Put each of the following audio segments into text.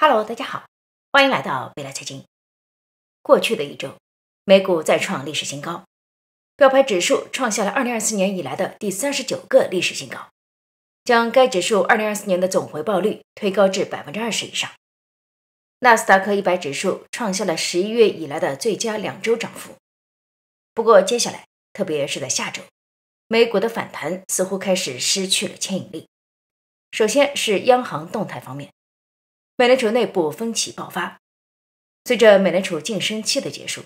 Hello，大家好，欢迎来到贝来财经。过去的一周，美股再创历史新高，标牌指数创下了二零二四年以来的第三十九个历史新高，将该指数二零二四年的总回报率推高至百分之二十以上。纳斯达克一百指数创下了十一月以来的最佳两周涨幅。不过，接下来，特别是在下周，美股的反弹似乎开始失去了牵引力。首先是央行动态方面。美联储内部分歧爆发。随着美联储晋升期的结束，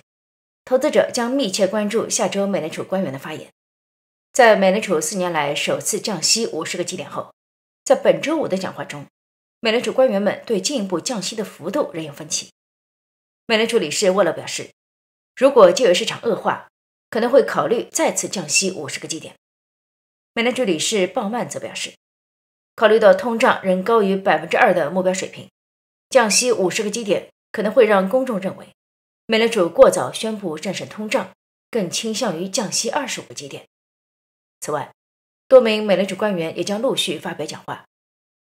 投资者将密切关注下周美联储官员的发言。在美联储四年来首次降息五十个基点后，在本周五的讲话中，美联储官员们对进一步降息的幅度仍有分歧。美联储理事沃勒表示，如果就业市场恶化，可能会考虑再次降息五十个基点。美联储理事鲍曼则表示，考虑到通胀仍高于百分之二的目标水平。降息五十个基点可能会让公众认为美联储过早宣布战胜通胀，更倾向于降息二十五基点。此外，多名美联储官员也将陆续发表讲话，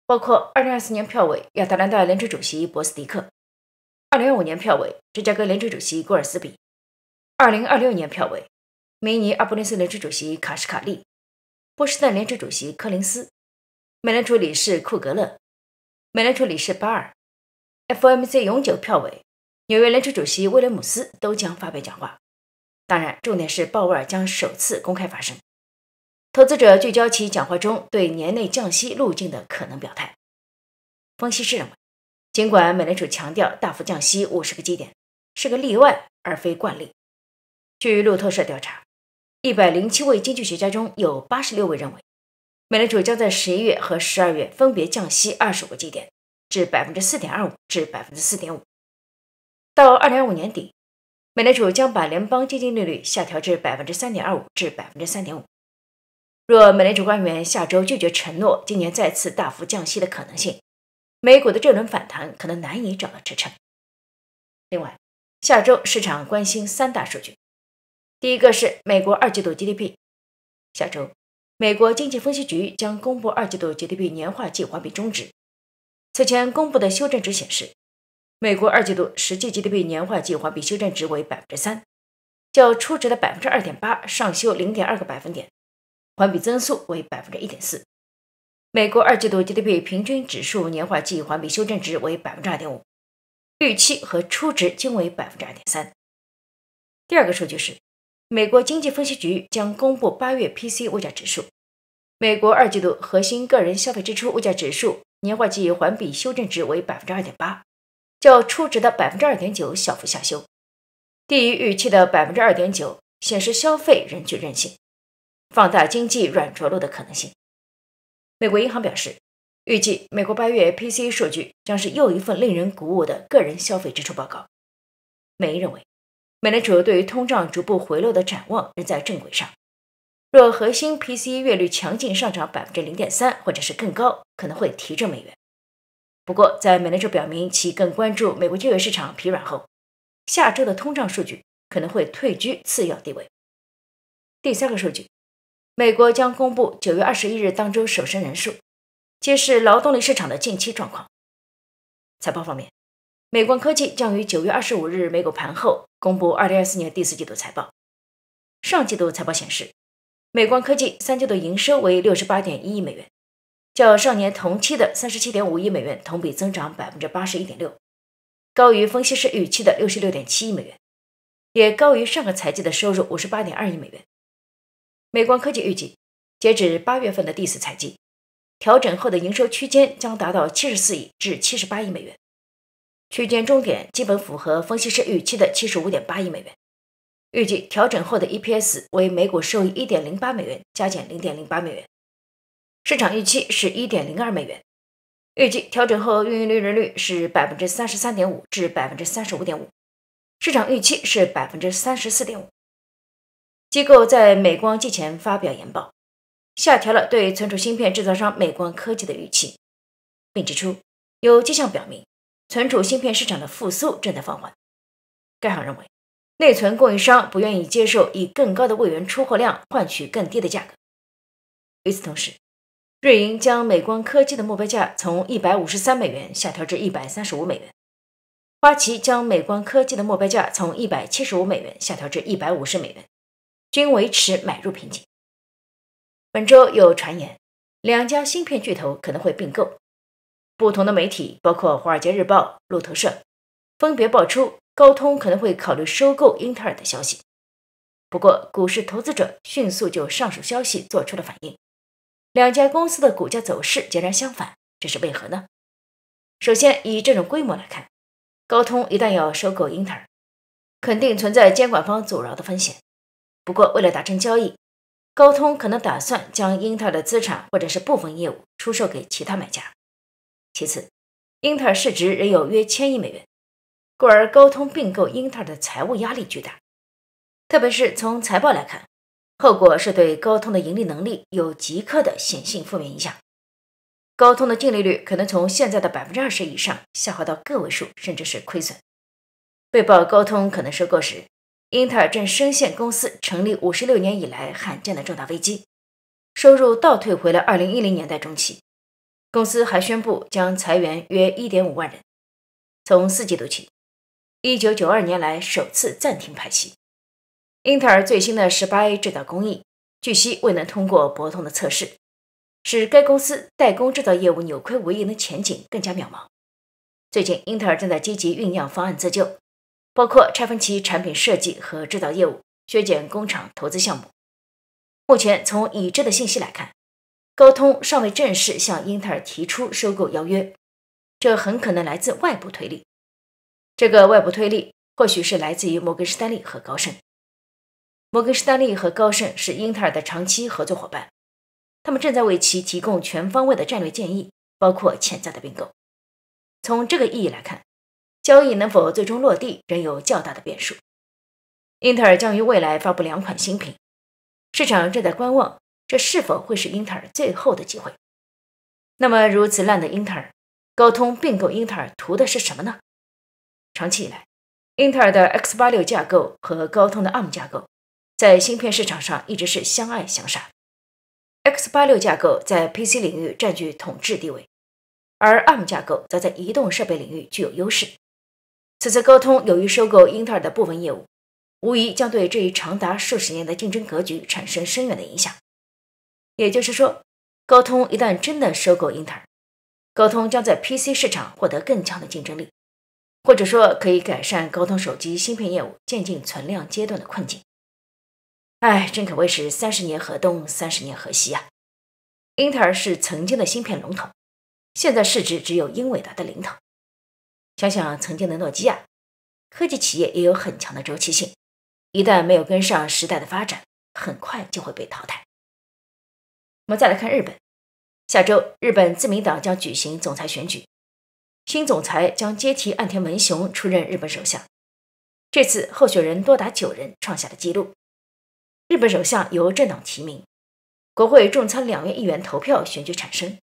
包括二零二四年票委亚特兰大联储主席博斯迪克，二零二五年票委芝加哥联储主席古尔斯比，二零二六年票委明尼阿波利斯联储主席卡什卡利，波士顿联储主席柯林斯，美联储理事库格勒，美联储理事巴尔。FOMC 永久票委、纽约联储主席威廉姆斯都将发表讲话。当然，重点是鲍威尔将首次公开发声。投资者聚焦其讲话中对年内降息路径的可能表态。分析师认为，尽管美联储强调大幅降息五十个基点是个例外而非惯例。据路透社调查，一百零七位经济学家中有八十六位认为，美联储将在十一月和十二月分别降息二十个基点。至百分之四点二五至百分之四点五，到二零二五年底，美联储将把联邦基金利率下调至百分之三点二五至百分之三点五。若美联储官员下周拒绝承诺今年再次大幅降息的可能性，美股的这轮反弹可能难以找到支撑。另外，下周市场关心三大数据，第一个是美国二季度 GDP，下周美国经济分析局将公布二季度 GDP 年化计划比终值。此前公布的修正值显示，美国二季度实际 GDP 年化季环比修正值为百分之三，较初值的百分之二点八上修零点二个百分点，环比增速为百分之一点四。美国二季度 GDP 平均指数年化季环比修正值为百分之二点五，预期和初值均为百分之二点三。第二个数据是，美国经济分析局将公布八月 p c 物价指数。美国二季度核心个人消费支出物价指数年化季环比修正值为百分之二点八，较初值的百分之二点九小幅下修，低于预期的百分之二点九，显示消费仍具韧性，放大经济软着陆的可能性。美国银行表示，预计美国八月 PCE 数据将是又一份令人鼓舞的个人消费支出报告。美银认为，美联储对于通胀逐步回落的展望仍在正轨上。若核心 P C 月率强劲上涨百分之零点三，或者是更高，可能会提振美元。不过，在美联储表明其更关注美国就业市场疲软后，下周的通胀数据可能会退居次要地位。第三个数据，美国将公布九月二十一日当周首申人数，揭示劳动力市场的近期状况。财报方面，美光科技将于九月二十五日美股盘后公布二零二四年第四季度财报。上季度财报显示。美光科技三季度营收为六十八点一亿美元，较上年同期的三十七点五亿美元同比增长百分之八十一点六，高于分析师预期的六十六点七亿美元，也高于上个财季的收入五十八点二亿美元。美光科技预计，截止八月份的第四财季，调整后的营收区间将达到七十四亿至七十八亿美元，区间终点基本符合分析师预期的七十五点八亿美元。预计调整后的 EPS 为每股收益1.08美元，加减0.08美元。市场预期是1.02美元。预计调整后运营利润率是33.5%至35.5%，市场预期是34.5%。机构在美光季前发表研报，下调了对存储芯片制造商美光科技的预期，并指出有迹象表明存储芯片市场的复苏正在放缓。该行认为。内存供应商不愿意接受以更高的位元出货量换取更低的价格。与此同时，瑞银将美光科技的目标价从一百五十三美元下调至一百三十五美元；花旗将美光科技的目标价从一百七十五美元下调至一百五十美元，均维持买入评级。本周有传言，两家芯片巨头可能会并购。不同的媒体，包括《华尔街日报》、路透社，分别爆出。高通可能会考虑收购英特尔的消息，不过股市投资者迅速就上述消息做出了反应，两家公司的股价走势截然相反，这是为何呢？首先，以这种规模来看，高通一旦要收购英特尔，肯定存在监管方阻挠的风险。不过，为了达成交易，高通可能打算将英特尔的资产或者是部分业务出售给其他买家。其次，英特尔市值仍有约千亿美元。故而，高通并购英特尔的财务压力巨大，特别是从财报来看，后果是对高通的盈利能力有极刻的显性负面影响。高通的净利率可能从现在的百分之二十以上下滑到个位数，甚至是亏损。被曝高通可能收购时，英特尔正深陷公司成立五十六年以来罕见的重大危机，收入倒退回了二零一零年代中期。公司还宣布将裁员约一点五万人，从四季度起。一九九二年来首次暂停排期。英特尔最新的十八 A 制造工艺，据悉未能通过博通的测试，使该公司代工制造业务扭亏为盈的前景更加渺茫。最近，英特尔正在积极酝酿方案自救，包括拆分其产品设计和制造业务，削减工厂投资项目。目前，从已知的信息来看，高通尚未正式向英特尔提出收购邀约，这很可能来自外部推力。这个外部推力或许是来自于摩根士丹利和高盛。摩根士丹利和高盛是英特尔的长期合作伙伴，他们正在为其提供全方位的战略建议，包括潜在的并购。从这个意义来看，交易能否最终落地仍有较大的变数。英特尔将于未来发布两款新品，市场正在观望这是否会是英特尔最后的机会。那么，如此烂的英特尔，高通并购英特尔图的是什么呢？长期以来，英特尔的 x 八六架构和高通的 ARM 架构在芯片市场上一直是相爱相杀。x 八六架构在 PC 领域占据统治地位，而 ARM 架构则在移动设备领域具有优势。此次高通由于收购英特尔的部分业务，无疑将对这一长达数十年的竞争格局产生深远的影响。也就是说，高通一旦真的收购英特尔，高通将在 PC 市场获得更强的竞争力。或者说，可以改善高通手机芯片业务渐进存量阶段的困境。哎，真可谓是三十年河东，三十年河西啊！英特尔是曾经的芯片龙头，现在市值只有英伟达的零头。想想曾经的诺基亚，科技企业也有很强的周期性，一旦没有跟上时代的发展，很快就会被淘汰。我们再来看日本，下周日本自民党将举行总裁选举。新总裁将接替岸田文雄出任日本首相。这次候选人多达九人，创下了纪录。日本首相由政党提名，国会众参两院议员投票选举产生。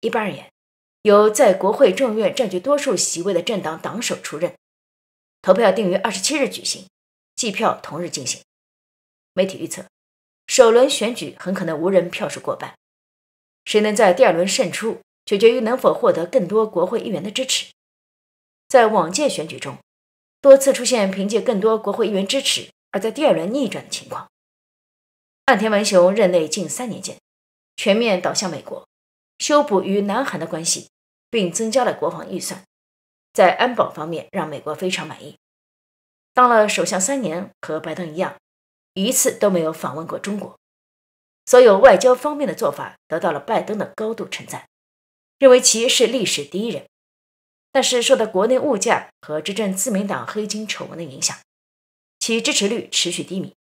一般而言，由在国会众院占据多数席位的政党党首出任。投票定于二十七日举行，计票同日进行。媒体预测，首轮选举很可能无人票数过半，谁能在第二轮胜出？取决于能否获得更多国会议员的支持。在往届选举中，多次出现凭借更多国会议员支持而在第二轮逆转的情况。岸田文雄任内近三年间，全面倒向美国，修补与南韩的关系，并增加了国防预算，在安保方面让美国非常满意。当了首相三年，和拜登一样，一次都没有访问过中国。所有外交方面的做法得到了拜登的高度称赞。认为其是历史第一人，但是受到国内物价和执政自民党黑金丑闻的影响，其支持率持续低迷。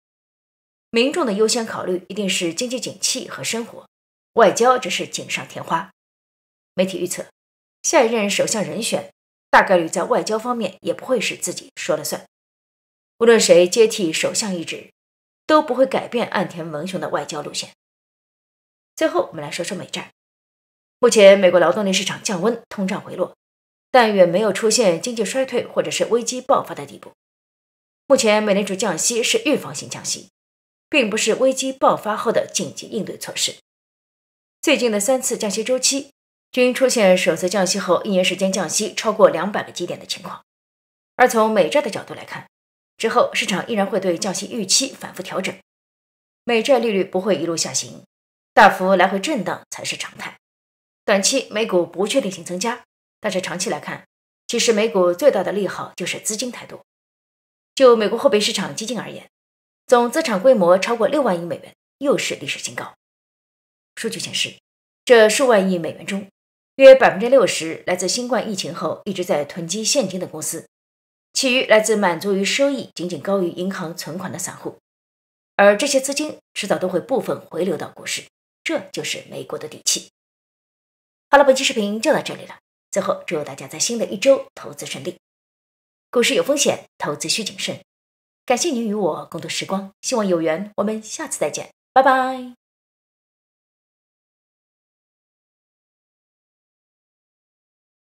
民众的优先考虑一定是经济景气和生活，外交只是锦上添花。媒体预测，下一任首相人选大概率在外交方面也不会是自己说了算。无论谁接替首相一职，都不会改变岸田文雄的外交路线。最后，我们来说说美债。目前美国劳动力市场降温，通胀回落，但远没有出现经济衰退或者是危机爆发的地步。目前美联储降息是预防性降息，并不是危机爆发后的紧急应对措施。最近的三次降息周期均出现首次降息后一年时间降息超过两百个基点的情况。而从美债的角度来看，之后市场依然会对降息预期反复调整，美债利率不会一路下行，大幅来回震荡才是常态。短期美股不确定性增加，但是长期来看，其实美股最大的利好就是资金太多。就美国货币市场基金而言，总资产规模超过六万亿美元，又是历史新高。数据显示，这数万亿美元中，约百分之六十来自新冠疫情后一直在囤积现金的公司，其余来自满足于收益仅仅高于银行存款的散户。而这些资金迟早都会部分回流到股市，这就是美国的底气。好了，本期视频就到这里了。最后，祝大家在新的一周投资顺利。股市有风险，投资需谨慎。感谢您与我共度时光，希望有缘我们下次再见。拜拜。